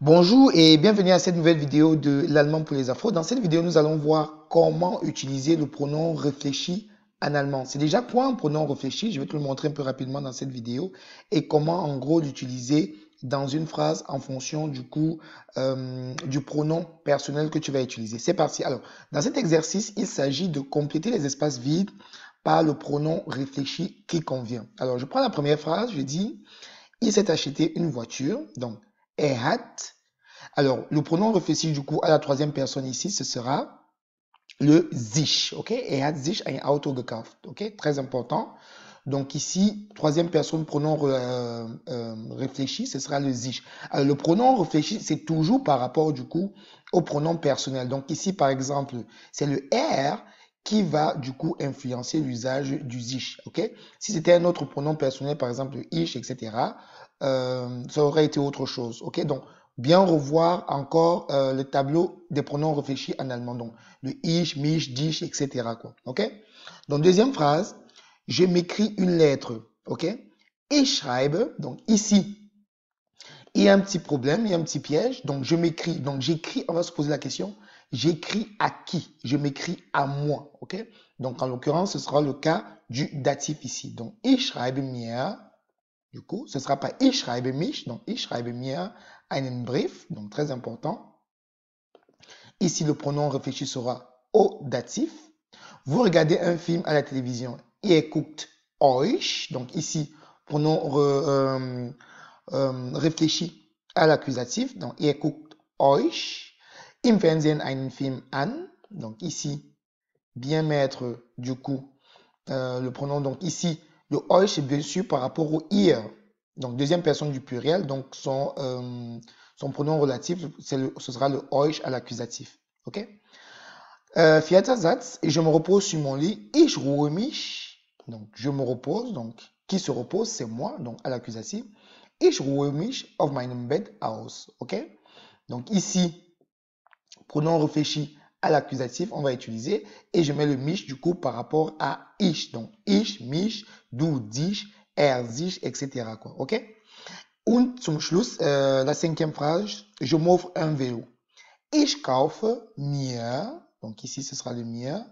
Bonjour et bienvenue à cette nouvelle vidéo de l'allemand pour les Afro. Dans cette vidéo, nous allons voir comment utiliser le pronom réfléchi en allemand. C'est déjà quoi un pronom réfléchi Je vais te le montrer un peu rapidement dans cette vidéo et comment en gros l'utiliser dans une phrase en fonction du coup euh, du pronom personnel que tu vas utiliser. C'est parti. Alors, dans cet exercice, il s'agit de compléter les espaces vides par le pronom réfléchi qui convient. Alors, je prends la première phrase, je dis il s'est acheté une voiture. Donc, alors, le pronom réfléchi, du coup à la troisième personne ici, ce sera le sich, ok? et hat sich ein Auto Très important. Donc ici, troisième personne, pronom euh, euh, réfléchi, ce sera le sich. Alors, le pronom réfléchi, c'est toujours par rapport du coup au pronom personnel. Donc ici, par exemple, c'est le er qui va du coup influencer l'usage du sich. ok si c'était un autre pronom personnel, par exemple ich, etc., euh, ça aurait été autre chose. ok Donc, bien revoir encore euh, le tableau des pronoms réfléchis en allemand. Donc, le ich, mich, dich, etc. Quoi. Ok Donc, deuxième phrase, je m'écris une lettre. Ok Ich schreibe, donc ici, il y a un petit problème, il y a un petit piège. Donc, je m'écris, donc j'écris, on va se poser la question, J'écris à qui Je m'écris à moi. Donc, en l'occurrence, ce sera le cas du datif ici. Donc, ich schreibe mir. Du coup, ce ne sera pas ich schreibe mich. Donc, ich schreibe mir einen Brief. Donc, très important. Ici, le pronom réfléchi sera au datif. Vous regardez un film à la télévision. Ihr guckt euch. Donc, ici, pronom euh, euh, réfléchi à l'accusatif. Donc, ihr guckt euch. Im Fernsehen einen Film an. Donc ici, bien mettre du coup euh, le pronom. Donc ici, le euch, bien sûr, par rapport au ihr. Donc deuxième personne du pluriel. Donc son, euh, son pronom relatif, ce sera le euch à l'accusatif. OK euh, et je me repose sur mon lit. Ich ruhe mich. Donc je me repose. Donc qui se repose, c'est moi. Donc à l'accusatif. Ich ruhe mich of bed bed aus. OK Donc ici, Prenons, réfléchi à l'accusatif, on va utiliser et je mets le mich du coup par rapport à ich. Donc ich, mich, du, dich, er, sich, etc. Quoi. Ok? Und zum Schluss, euh, la cinquième phrase, je m'offre un vélo. Ich kaufe mir. Donc ici, ce sera le mir.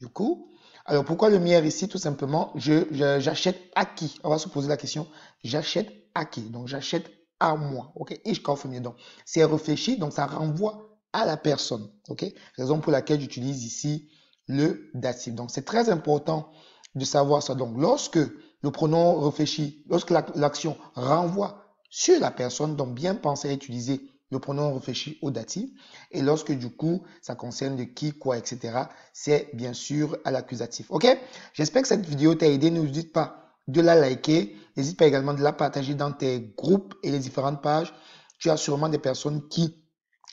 Du coup, alors pourquoi le mir ici Tout simplement, je j'achète à qui On va se poser la question. J'achète à qui Donc j'achète à moi. Ok, ich kaufe mir. Donc c'est réfléchi, donc ça renvoie à la personne. OK Raison pour laquelle j'utilise ici le datif. Donc, c'est très important de savoir ça. Donc, lorsque le pronom réfléchi, lorsque l'action renvoie sur la personne, donc bien penser à utiliser le pronom réfléchi au datif. Et lorsque du coup, ça concerne de qui, quoi, etc., c'est bien sûr à l'accusatif. OK J'espère que cette vidéo t'a aidé. N'hésite pas de la liker. N'hésite pas également de la partager dans tes groupes et les différentes pages. Tu as sûrement des personnes qui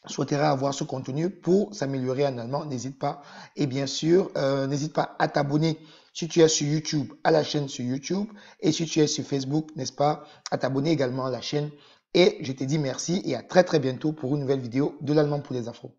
souhaiterait avoir ce contenu pour s'améliorer en allemand, n'hésite pas. Et bien sûr, euh, n'hésite pas à t'abonner si tu es sur YouTube, à la chaîne sur YouTube. Et si tu es sur Facebook, n'est-ce pas, à t'abonner également à la chaîne. Et je te dis merci et à très très bientôt pour une nouvelle vidéo de l'allemand pour les Afro.